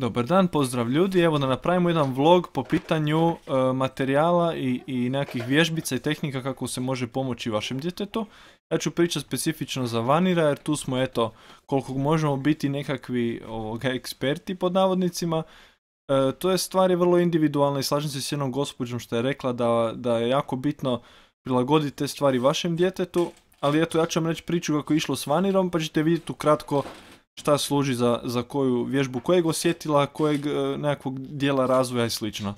Dobar dan, pozdrav ljudi, evo da napravimo jedan vlog po pitanju e, materijala i, nekih nekakvih vježbica i tehnika kako se može pomoći vašem djetetu. Ja ću pričati specifično za vanira jer tu smo eto koliko možemo biti nekakvi eksperti pod navodnicima. E, to je stvar je vrlo individualna i slažem se s jednom gospođom što je rekla da, je jako bitno prilagoditi te stvari vašem djetetu. Ali eto ja ću vam reći priču kako je išlo s vanirom pa ćete vidjeti ukratko šta služi za, za koju vježbu kojeg osjetila, kojeg e, nekakvog dijela razvoja i slično.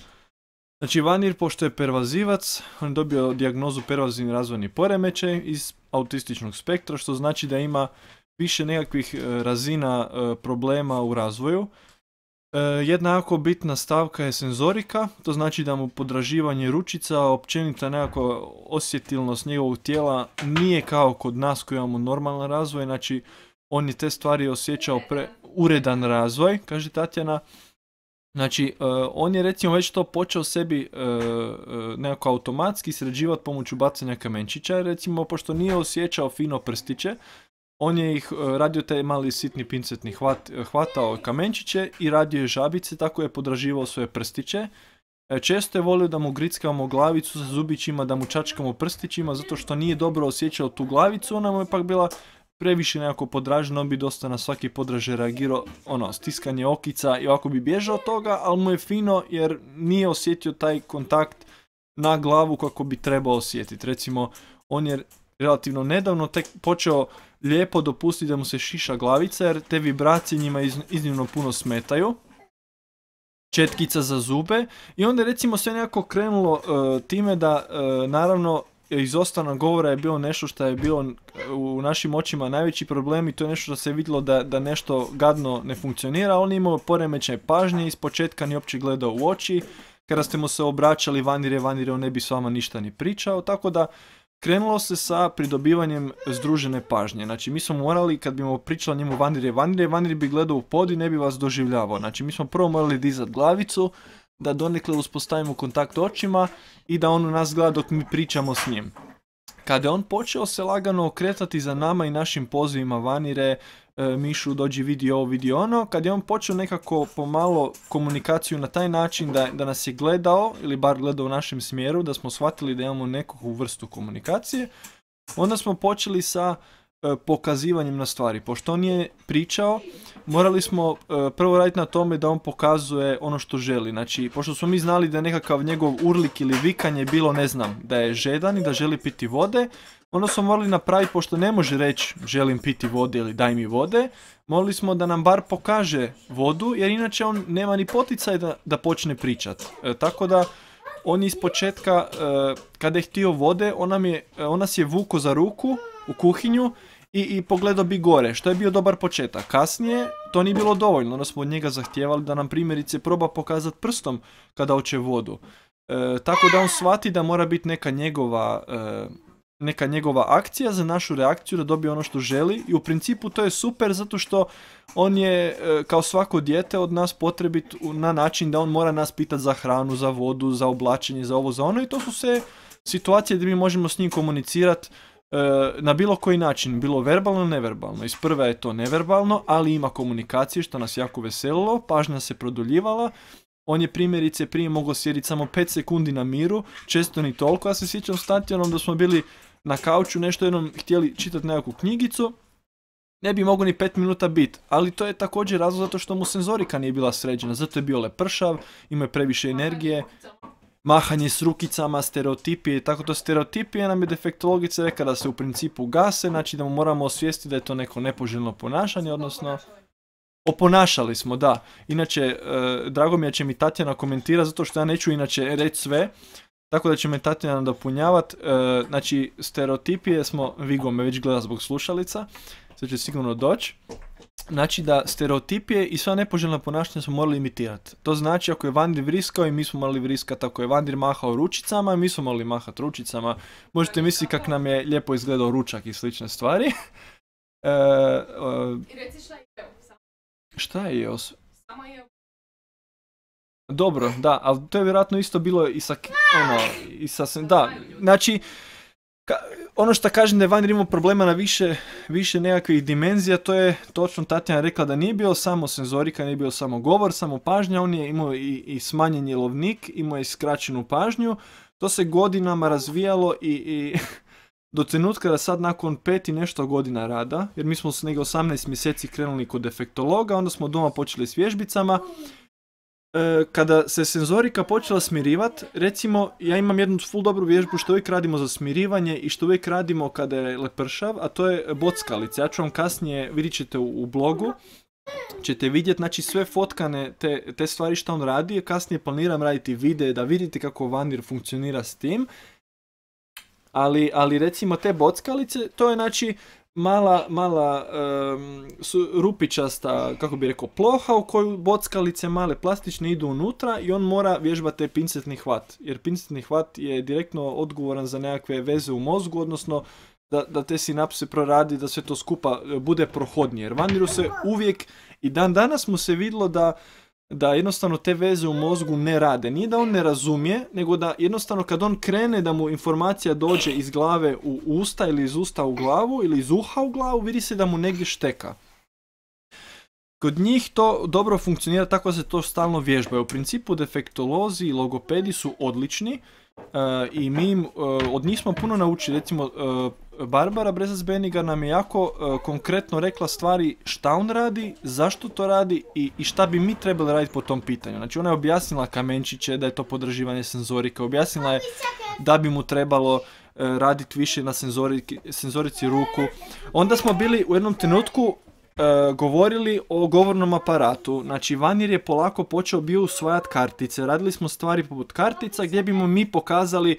Znači Vanir, pošto je pervazivac, on je dobio dijagnozu pervazivni razvojni poremećaj iz autističnog spektra, što znači da ima više nekakvih e, razina e, problema u razvoju. Jedna jako bitna stavka je senzorika, to znači da mu podraživanje ručica, općenita nekako osjetilnost njegovog tijela nije kao kod nas koji imamo normalan razvoj, znači on je te stvari osjećao pre, uredan razvoj, kaže Tatjana. Znači, e, on je recimo već to počeo sebi e, e, nekako automatski sređivati pomoću bacanja kamenčića, recimo, pošto nije osjećao fino prstiće, on je ih radio taj mali sitni pincetni hvat, hvatao kamenčiće i radio je žabice, tako je podraživao svoje prstiće. Često je volio da mu grickamo glavicu sa zubićima, da mu čačkamo prstićima, zato što nije dobro osjećao tu glavicu, ona mu je pak bila previše nekako podražen, on bi dosta na svaki podraže reagirao, ono, stiskanje okica i ovako bi bježao od toga, ali mu je fino jer nije osjetio taj kontakt na glavu kako bi trebao osjetiti. Recimo, on je relativno nedavno tek počeo lijepo dopustiti da mu se šiša glavica jer te vibracije njima iznimno puno smetaju četkica za zube i onda recimo sve nekako krenulo e, time da e, naravno izostanak govora je bilo nešto što je bilo e, u našim očima najveći problem i to je nešto što se vidjelo da, da nešto gadno ne funkcionira. On je imao poremećaj pažnje, iz početka ni uopće gledao u oči. Kada ste mu se obraćali vanire, vanire, on ne bi s vama ništa ni pričao, tako da krenulo se sa pridobivanjem združene pažnje. Znači mi smo morali, kad mu pričali njemu vanire, vanire, vanire bi gledao u pod i ne bi vas doživljavao. Znači mi smo prvo morali dizati glavicu, da donekle uspostavimo kontakt očima i da on nas gleda dok mi pričamo s njim. Kada je on počeo se lagano okretati za nama i našim pozivima vanire, e, Mišu dođi vidi ovo, vidi ono, kad je on počeo nekako pomalo komunikaciju na taj način da, da nas je gledao, ili bar gledao u našem smjeru, da smo shvatili da imamo neku vrstu komunikacije, onda smo počeli sa E, pokazivanjem na stvari. Pošto on je pričao, morali smo e, prvo raditi na tome da on pokazuje ono što želi. Znači, pošto smo mi znali da je nekakav njegov urlik ili vikanje bilo, ne znam, da je žedan i da želi piti vode, onda smo morali napraviti, pošto ne može reći želim piti vode ili daj mi vode, morali smo da nam bar pokaže vodu, jer inače on nema ni poticaj da, da počne pričat. E, tako da, on iz početka, kada je htio vode, on, on nas je vuko za ruku u kuhinju i, i pogledao bi gore, što je bio dobar početak. Kasnije to nije bilo dovoljno, onda smo od njega zahtijevali da nam primjerice proba pokazati prstom kada oće vodu. E, tako da on shvati da mora biti neka njegova, e, neka njegova akcija za našu reakciju da dobije ono što želi i u principu to je super zato što on je e, kao svako dijete od nas potrebit na način da on mora nas pitati za hranu, za vodu, za oblačenje, za ovo, za ono i to su se situacije gdje mi možemo s njim komunicirati E, na bilo koji način, bilo verbalno, neverbalno. Iz prve je to neverbalno, ali ima komunikacije što nas jako veselilo, pažnja se produljivala. On je primjerice prije mogao sjediti samo 5 sekundi na miru, često ni toliko. Ja se sjećam s Tatjanom da smo bili na kauču, nešto jednom htjeli čitati nekakvu knjigicu, ne bi mogao ni 5 minuta bit, ali to je također razlog zato što mu senzorika nije bila sređena, zato je bio lepršav, imao je previše energije mahanje s rukicama, stereotipije i tako to. Stereotipije nam je defektologica rekla da se u principu gase, znači da moramo osvijesti da je to neko nepoželjno ponašanje, odnosno... Oponašali smo, da. Inače, e, drago mi je će mi Tatjana komentira, zato što ja neću inače reći sve. Tako da će me Tatjana dopunjavati. E, znači, stereotipije smo, Vigo me već gleda zbog slušalica. sve će sigurno doći. Znači da stereotipije i sva nepoželjna ponašanja smo morali imitirati. To znači ako je Vandir vriskao i mi smo morali vriskati, ako je Vandir mahao ručicama i mi smo morali mahati ručicama. Možete misliti kak nam je lijepo izgledao ručak i slične stvari. E, šta je EOS? dobro, da, ali to je vjerojatno isto bilo i sa, ono, i sa, da, znači, ono što kažem da je Vanir imao problema na više, više nekakvih dimenzija, to je točno Tatjana rekla da nije bio samo senzorika, nije bio samo govor, samo pažnja, on je imao i, i smanjen je lovnik, imao je skraćenu pažnju, to se godinama razvijalo i, i do trenutka da sad nakon pet i nešto godina rada, jer mi smo se nego 18 mjeseci krenuli kod defektologa, onda smo doma počeli s vježbicama, E, kada se senzorika počela smirivat, recimo ja imam jednu full dobru vježbu što uvijek radimo za smirivanje i što uvijek radimo kada je lepršav, a to je bockalice. Ja ću vam kasnije, vidjet ćete u, blogu, ćete vidjeti znači, sve fotkane te, stvari što on radi, kasnije planiram raditi videe da vidite kako Vanir funkcionira s tim. Ali, ali recimo te bockalice, to je znači mala, mala su, rupičasta, kako bi rekao, ploha u koju bockalice male plastične idu unutra i on mora vježbati pincetni hvat. Jer pincetni hvat je direktno odgovoran za nekakve veze u mozgu, odnosno da, da te sinapse proradi, da sve to skupa e, bude prohodnije. Jer vaniru se uvijek, i dan danas mu se vidlo da da jednostavno te veze u mozgu ne rade. Nije da on ne razumije, nego da jednostavno kad on krene da mu informacija dođe iz glave u usta ili iz usta u glavu ili iz uha u glavu, vidi se da mu negdje šteka. Kod njih to dobro funkcionira tako da se to stalno vježba. U principu defektolozi i logopedi su odlični E, I mi e, od njih smo puno naučili, recimo e, Barbara Brezas Beniga nam je jako konkretno rekla stvari šta on radi, zašto to radi i, i šta bi mi trebali raditi po tom pitanju. Znači ona je objasnila kamenčiće da je to podrživanje senzorika, objasnila je da bi mu trebalo raditi više na senzorici ruku. Onda smo bili u jednom trenutku E, govorili o govornom aparatu. Znači, Vanir je polako počeo bio usvajat kartice. Radili smo stvari poput kartica gdje bi mu mi pokazali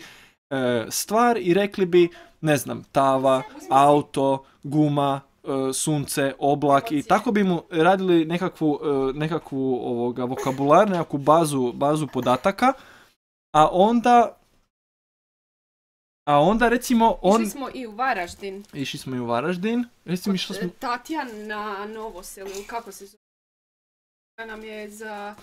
e, stvar i rekli bi, ne znam, tava, auto, guma, e, sunce, oblak i tako bi mu radili nekakvu, nekakvu ovoga, vokabular, nekakvu bazu, bazu podataka, a onda a onda recimo on... Išli smo i u Varaždin. Išli smo i u Varaždin. Recimo išli smo... E, Tatjana selu kako se zove? nam je za...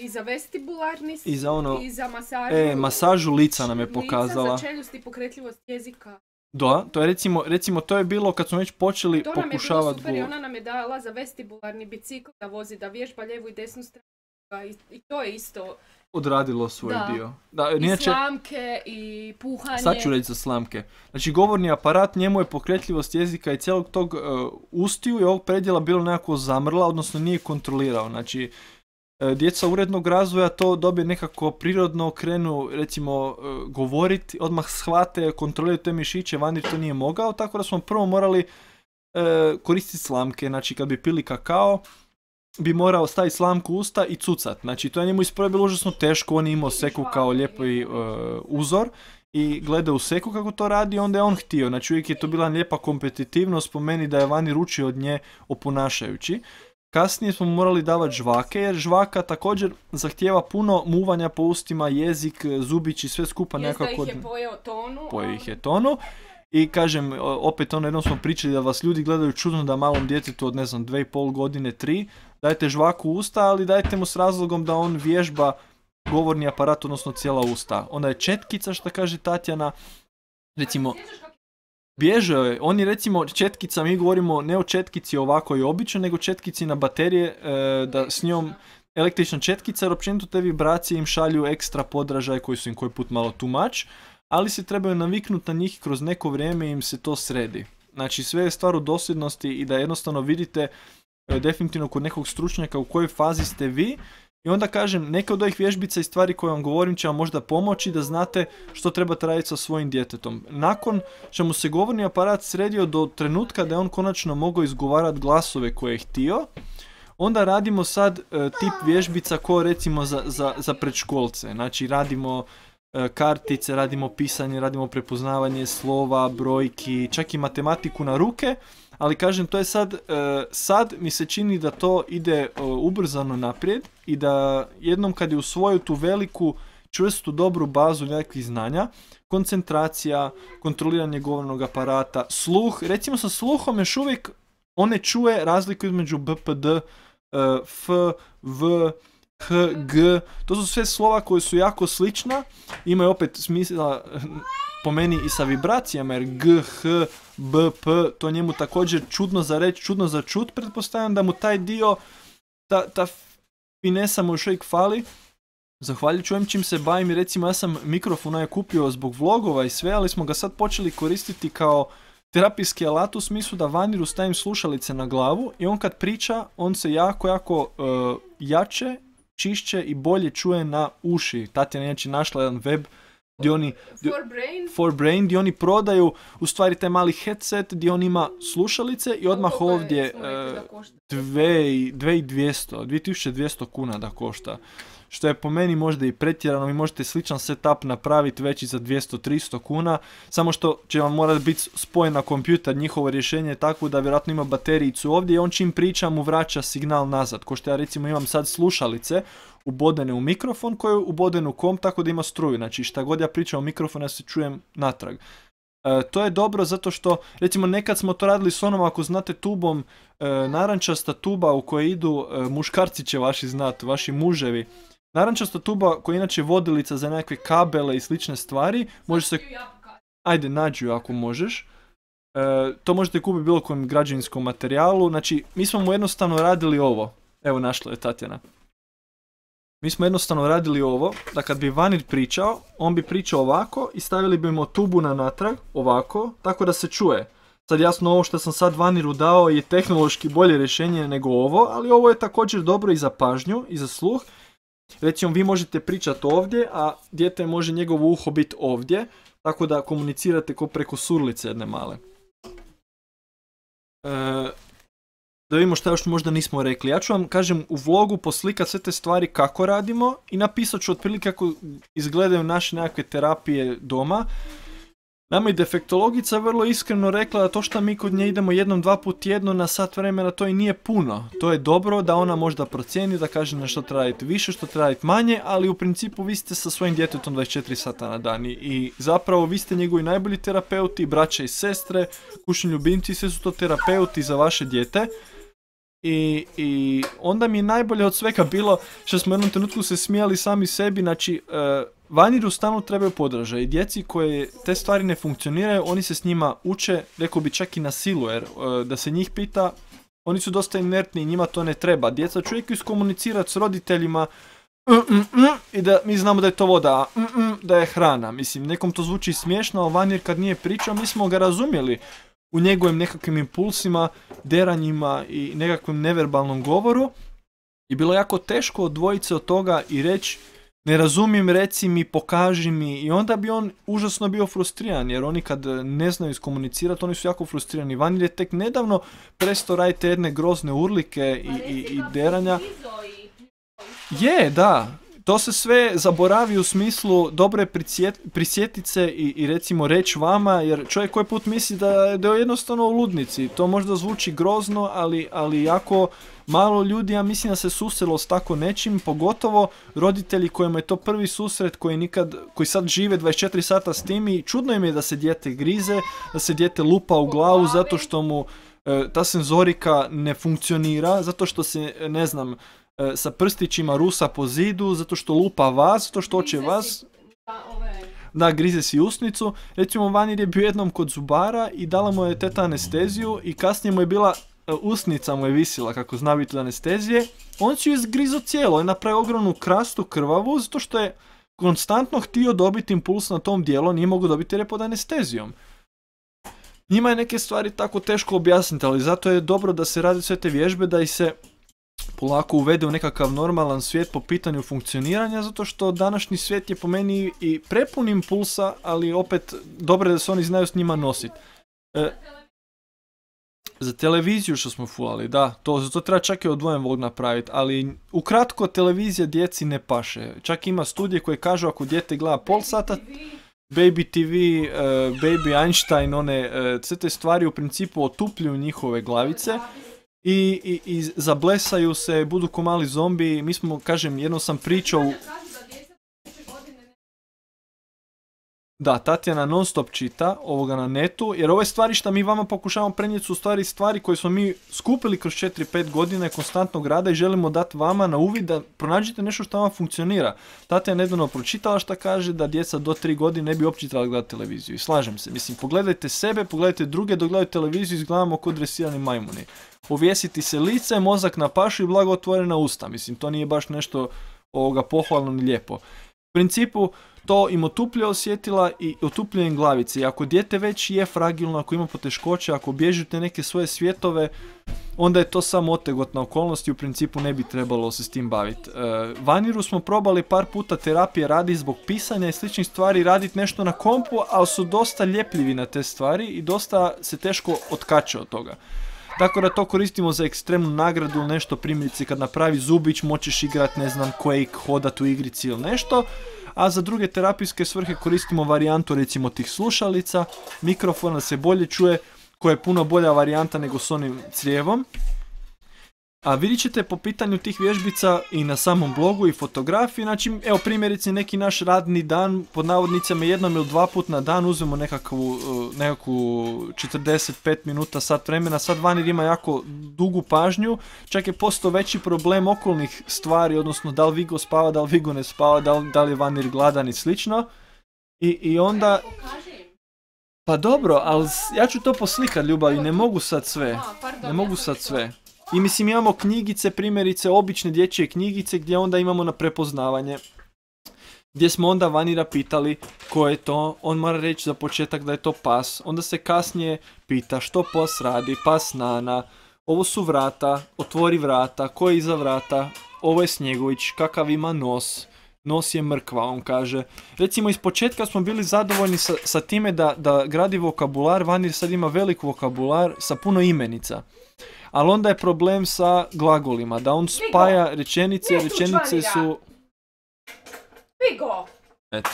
I za vestibularni I za ono... I za masažu... E, masažu lica nam je pokazala. Lica za čeljust i pokretljivost jezika. Da, to je recimo, recimo to je bilo kad smo već počeli pokušavati... To nam je bilo ona nam je dala za vestibularni bicikl da vozi, da vježba ljevu i desnu stranu pa i to je isto odradilo svoj dio. Da, inače, I slamke i puhanje. Sad ću reći za slamke. Znači govorni aparat, njemu je pokretljivost jezika i cijelog tog e, ustiju i ovog predjela bilo nekako zamrla, odnosno nije kontrolirao. Znači, e, djeca urednog razvoja to dobije nekako prirodno, krenu recimo e, govoriti, odmah shvate, kontroliraju te mišiće, Vandir to nije mogao, tako da smo prvo morali koristiti slamke. Znači kad bi pili kakao, bi morao staviti slamku usta i cucat. Znači to je njemu isprve bilo užasno teško, on je imao seku kao lijepi e, uzor i gleda u seku kako to radi, onda je on htio. Znači uvijek je to bila lijepa kompetitivnost, po meni da je Vani ručio od nje oponašajući. Kasnije smo morali davati žvake jer žvaka također zahtjeva puno muvanja po ustima, jezik, zubići, sve skupa nekako... Jezda ih je pojeo tonu. Pojeo ih je tonu. I kažem, opet ono jednom smo pričali da vas ljudi gledaju čudno da malom djetetu od ne znam pol godine, tri, dajte žvaku usta, ali dajte mu s razlogom da on vježba govorni aparat, odnosno cijela usta. Ona je četkica što kaže Tatjana, recimo, bježao je, oni recimo četkica, mi govorimo ne o četkici ovako i obično, nego četkici na baterije, e, da s njom električna četkica, jer općenito te vibracije im šalju ekstra podražaje koji su im koji put malo much ali se trebaju naviknuti na njih kroz neko vrijeme im se to sredi. Znači sve je stvar u dosljednosti i da jednostavno vidite e, definitivno kod nekog stručnjaka u kojoj fazi ste vi i onda kažem, neke od ovih vježbica i stvari koje vam govorim će vam možda pomoći da znate što trebate raditi sa svojim djetetom. Nakon što mu se govorni aparat sredio do trenutka da je on konačno mogao izgovarati glasove koje je htio, onda radimo sad e, tip vježbica ko recimo za, za predškolce. Znači radimo E, kartice, radimo pisanje, radimo prepoznavanje slova, brojki, čak i matematiku na ruke, ali kažem to je sad, e, sad mi se čini da to ide e, ubrzano naprijed i da jednom kad je usvojio tu veliku čvrstu dobru bazu nekakvih znanja, koncentracija, kontroliranje govornog aparata, sluh, recimo sa sluhom još uvijek one čuje razliku između BPD, F, V, H, G, to su sve slova koje su jako slična, imaju opet smisla po meni i sa vibracijama jer G, H, B, P, to njemu također čudno za reći, čudno za čut, pretpostavljam da mu taj dio, ta, ta finesa mu još uvijek fali, Zahvaljujući ovim čim se bavim, recimo ja sam mikrofon je kupio zbog vlogova i sve, ali smo ga sad počeli koristiti kao terapijski alat u smislu da Vaniru stavim slušalice na glavu i on kad priča, on se jako, jako e, jače čišće i bolje čuje na uši. Tatjana je našla jedan web gdje oni, for brain. For oni prodaju u stvari taj mali headset gdje on ima slušalice i odmah pa ovdje e, dve i 2200, 2200 kuna da košta. Što je po meni možda i pretjerano, vi možete sličan setup napraviti veći za 200-300 kuna, samo što će vam morati biti spojen na kompjuter, njihovo rješenje je takvo da vjerojatno ima baterijicu ovdje i on čim priča mu vraća signal nazad. Ko što ja recimo imam sad slušalice ubodene u mikrofon koji je uboden u kom tako da ima struju. Znači šta god ja pričam u mikrofon ja se čujem natrag. E, to je dobro zato što, recimo nekad smo to radili s onom ako znate tubom, e, narančasta tuba u kojoj idu e, muškarci će vaši znati, vaši muževi. Narančasta tuba koja je inače vodilica za nekakve kabele i slične stvari, može se... Ajde, nađu ako možeš. E, to možete kupiti bilo kojem građevinskom materijalu. Znači, mi smo mu jednostavno radili ovo. Evo, našla je Tatjana. Mi smo jednostavno radili ovo, da kad bi Vanir pričao, on bi pričao ovako i stavili bi mu tubu na natrag, ovako, tako da se čuje. Sad jasno ovo što sam sad Vaniru dao je tehnološki bolje rješenje nego ovo, ali ovo je također dobro i za pažnju i za sluh. Recimo vi možete pričati ovdje, a djete može njegovo uho biti ovdje, tako da komunicirate ko preko surlice jedne male. E, da vidimo šta još možda nismo rekli. Ja ću vam, kažem, u vlogu poslikat sve te stvari kako radimo i napisat ću otprilike kako izgledaju naše nekakve terapije doma. Nama je defektologica vrlo iskreno rekla da to što mi kod nje idemo jednom, dva put jedno na sat vremena to i nije puno. To je dobro da ona možda procijeni, da kaže na što treba više, što trajiti manje, ali u principu vi ste sa svojim djetetom 24 sata na dan i zapravo vi ste njegovi najbolji terapeuti, braća i sestre, kućni ljubimci, sve su to terapeuti za vaše dijete. I, onda mi je najbolje od svega bilo što smo u jednom trenutku se smijali sami sebi, znači e, vaniru stanu trebaju i Djeci koje te stvari ne funkcioniraju, oni se s njima uče, rekao bi čak i na silu, jer e, da se njih pita, oni su dosta inertni i njima to ne treba. Djeca čovjek iskomunicirati s roditeljima mm, mm, mm", i da mi znamo da je to voda, da je hrana. Mislim, nekom to zvuči smiješno, a vanir kad nije pričao, mi smo ga razumjeli u njegovim nekakvim impulsima, deranjima i nekakvom neverbalnom govoru. I bilo jako teško odvojiti se od toga i reći ne razumijem, reci mi, pokaži mi. I onda bi on užasno bio frustriran, jer oni kad ne znaju iskomunicirati, oni su jako frustrirani. Vanil je tek nedavno presto raditi jedne grozne urlike i, pa i, i deranja. Je, da to se sve zaboravi u smislu dobre prisjetice i, i recimo reći vama, jer čovjek koji put misli da, da je jednostavno u ludnici. To možda zvuči grozno, ali, ali jako malo ljudi, ja mislim da se susrelo s tako nečim, pogotovo roditelji kojima je to prvi susret, koji, nikad, koji sad žive 24 sata s tim i čudno im je da se dijete grize, da se dijete lupa u glavu zato što mu e, ta senzorika ne funkcionira zato što se, ne znam, E, sa prstićima rusa po zidu zato što lupa vas, zato što hoće vas. Pa, da, grize si usnicu. Recimo, Vanir je bio jednom kod zubara i dala mu je teta anesteziju i kasnije mu je bila e, usnica mu je visila kako zna biti anestezije, on si ju izgrizo cijelo i napravio ogromnu krastu krvavu zato što je konstantno htio dobiti impuls na tom dijelu, nije mogu dobiti jer je pod anestezijom. Njima je neke stvari tako teško objasniti, ali zato je dobro da se radi sve te vježbe da ih se polako uvede u nekakav normalan svijet po pitanju funkcioniranja, zato što današnji svijet je po meni i prepun impulsa, ali opet dobro je da se oni znaju s njima nositi. E, za televiziju što smo fulali, da, to, to treba čak i odvojen vlog napraviti, ali ukratko televizija djeci ne paše. Čak ima studije koje kažu ako dijete gleda pol sata, Baby TV, e, Baby Einstein, one, uh, sve te stvari u principu otupljuju njihove glavice i, i, zablesaju se, budu ko mali zombi. Mi smo, kažem, jedno sam pričao Da, Tatjana non stop čita ovoga na netu, jer ove stvari što mi vama pokušavamo prenijeti su stvari stvari koje smo mi skupili kroz 4-5 godine konstantnog rada i želimo dati vama na uvid da pronađete nešto što vam funkcionira. Tatjana nedavno pročitala što kaže da djeca do 3 godine ne bi uopće trebali gledati televiziju. I slažem se, mislim, pogledajte sebe, pogledajte druge dogledajte televiziju i izgledamo kod dresirani majmuni. povijesiti se lice, mozak na pašu i blago otvorena usta. Mislim, to nije baš nešto ovoga pohvalno ni lijepo. U principu to im otuplje osjetila i otuplje im glavice. I ako dijete već je fragilno, ako ima poteškoće, ako bježite neke svoje svjetove, onda je to samo otegotna okolnost i u principu ne bi trebalo se s tim baviti. E, vaniru smo probali par puta terapije radi zbog pisanja i sličnih stvari, raditi nešto na kompu, ali su dosta ljepljivi na te stvari i dosta se teško otkače od toga. Tako da to koristimo za ekstremnu nagradu ili nešto primjerice kad napravi zubić moćeš igrat ne znam Quake, hodat u igrici ili nešto. A za druge terapijske svrhe koristimo varijantu recimo tih slušalica, mikrofona se bolje čuje koja je puno bolja varijanta nego s onim crijevom. A vidjet ćete po pitanju tih vježbica i na samom blogu i fotografiji, znači evo primjerice neki naš radni dan, pod navodnicama jednom ili dva put na dan uzmemo nekakvu, eh, nekakvu 45 minuta sat vremena, sad vanir ima jako dugu pažnju, čak je postao veći problem okolnih stvari, odnosno da li Vigo spava, da li Vigo ne spava, da li, da li je vanir gladan i slično. I, i onda... Pa dobro, ali ja ću to poslikat ljubavi, ne mogu sad sve. Ne mogu sad sve. I mislim imamo knjigice, primjerice obične dječje knjigice gdje onda imamo na prepoznavanje. Gdje smo onda Vanira pitali ko je to, on mora reći za početak da je to pas. Onda se kasnije pita što pas radi, pas nana, ovo su vrata, otvori vrata, ko je iza vrata, ovo je Snjegović, kakav ima nos, nos je mrkva, on kaže. Recimo, iz početka smo bili zadovoljni sa, time da, da gradi vokabular, Vanir sad ima velik vokabular sa puno imenica. Ali onda je problem sa glagolima, da on spaja rečenice, rečenice su... Figo! Eto.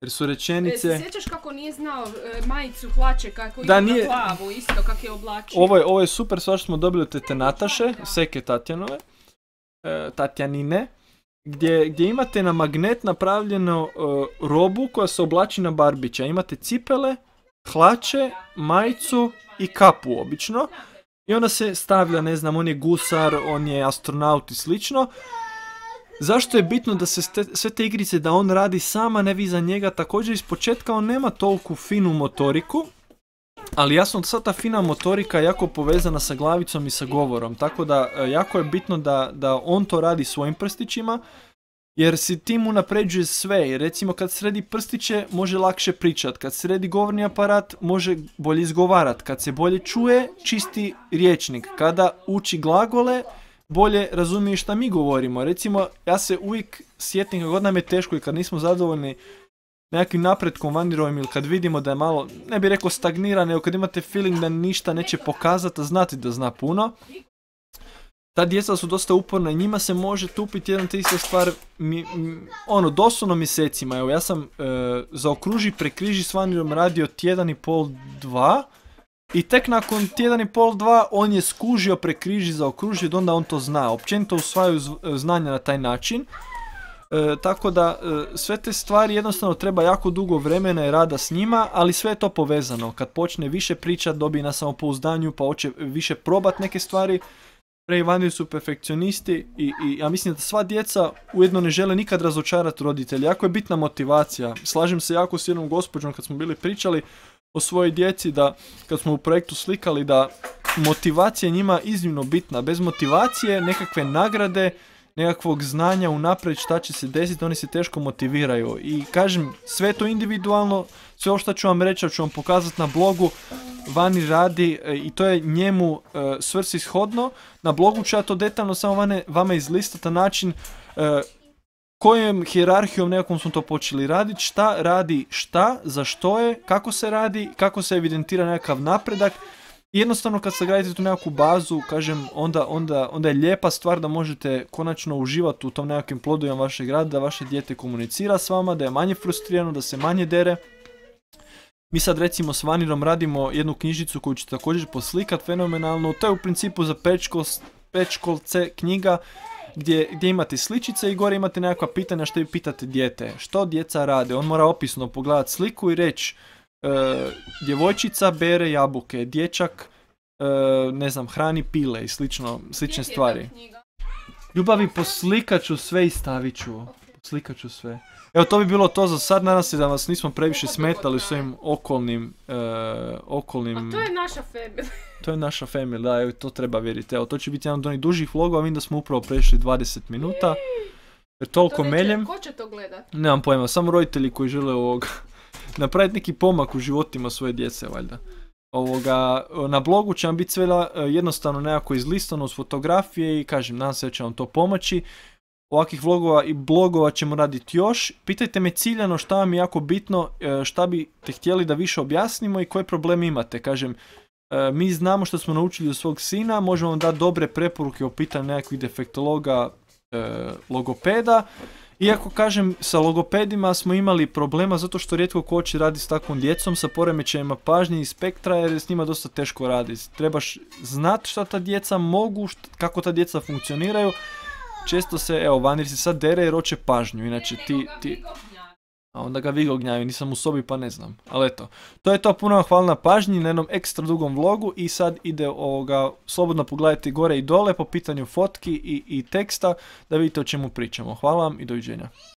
Jer su rečenice... E, se sjećaš kako nije znao e, majicu hlače kako da, nije... glavu, isto kak je oblačio. Ovo je, je super, sva što smo dobili od tete Nataše, seke Tatjanove, e, Tatjanine, gdje, gdje imate na magnet napravljeno e, robu koja se oblači na barbića. Imate cipele, hlače, majicu i kapu obično. I onda se stavlja, ne znam, on je gusar, on je astronaut i slično. Zašto je bitno da se sve te igrice da on radi sama, ne vi za njega, također iz početka on nema toliko finu motoriku, ali jasno sva ta fina motorika je jako povezana sa glavicom i sa govorom, tako da e, jako je bitno da, da on to radi svojim prstićima, jer si tim unapređuje sve i recimo kad sredi prstiće može lakše pričat, kad sredi govorni aparat može bolje izgovarat, kad se bolje čuje čisti riječnik, kada uči glagole bolje razumije šta mi govorimo. Recimo ja se uvijek sjetim kako nam je teško i kad nismo zadovoljni nekakvim napretkom vanirovim ili kad vidimo da je malo, ne bih rekao stagnira, nego kad imate feeling da ništa neće pokazati, a znati da zna puno, ta djeca su dosta uporna i njima se može tupiti jedan te ista stvar, ono, doslovno mjesecima. Evo, ja sam e, za okruži prekriži s radio tjedan i pol, dva. I tek nakon tjedan i pol, dva, on je skužio, prekriži, okruži i onda on to zna. Općenito usvajaju e, znanja na taj način. E, tako da, sve te stvari jednostavno treba jako dugo vremena i rada s njima, ali sve je to povezano. Kad počne više pričat, dobije na samopouzdanju, pa hoće više probat neke stvari vani su perfekcionisti i, ja mislim da sva djeca ujedno ne žele nikad razočarati roditelje. Jako je bitna motivacija. Slažem se jako s jednom gospođom kad smo bili pričali o svojoj djeci da kad smo u projektu slikali da motivacija njima iznimno bitna. Bez motivacije, nekakve nagrade, nekakvog znanja unaprijed šta će se desiti, oni se teško motiviraju. I kažem, sve to individualno, sve ovo što ću vam reći, ću vam pokazati na blogu, Vani radi e, i to je njemu e, ishodno, Na blogu ću ja to detaljno samo vane, vama izlistati na način kojem kojom hjerarhijom nekom smo to počeli raditi, šta radi šta, za što je, kako se radi, kako se evidentira nekakav napredak i jednostavno kad sagradite tu nekakvu bazu, kažem, onda, onda, onda je lijepa stvar da možete konačno uživati u tom nekakvim plodovima vašeg rada, da vaše dijete komunicira s vama, da je manje frustrirano, da se manje dere. Mi sad recimo s Vanirom radimo jednu knjižicu koju ćete također poslikat fenomenalno, to je u principu za pečkolce knjiga gdje, gdje imate sličice i gore imate nekakva pitanja što vi pitate dijete. Što djeca rade? On mora opisno pogledati sliku i reći E, djevojčica bere jabuke, dječak e, ne znam, hrani pile i slično, slične stvari. Ljubavi poslikat ću sve i stavit ću. Poslikat ću sve. Evo to bi bilo to za sad, nadam se da vas nismo previše smetali s ovim okolnim, e, okolnim... A pa to je naša family. to je naša family, da, evo to treba vjeriti. Evo to će biti jedan od onih dužih vlogova, vidim da smo upravo prešli 20 minuta. Jer toliko meljem. Ko će to gledat? Nemam pojma, samo roditelji koji žele ovoga napraviti neki pomak u životima svoje djece, valjda. Ovoga, na blogu će vam biti sve eh, jednostavno nekako izlistano uz fotografije i kažem, nadam se da će vam to pomoći. Ovakvih vlogova i blogova ćemo raditi još. Pitajte me ciljano šta vam je jako bitno, eh, šta bi te htjeli da više objasnimo i koje probleme imate. Kažem, eh, mi znamo što smo naučili od svog sina, možemo vam dati dobre preporuke o pitanju nekakvih defektologa, logopeda. Iako kažem, sa logopedima smo imali problema zato što rijetko koči radi s takvom djecom sa poremećajima pažnje i spektra jer je s njima dosta teško radi. Trebaš znati šta ta djeca mogu, kako ta djeca funkcioniraju. Često se, evo, Vanir se sad dere jer hoće pažnju, inače ti... ti... A onda ga vi gognjavi, nisam u sobi pa ne znam. Ali eto, to je to, puno vam hvala na pažnji, na jednom ekstra dugom vlogu i sad ide ovoga, slobodno pogledajte gore i dole po pitanju fotki i, i teksta da vidite o čemu pričamo. Hvala vam i doviđenja.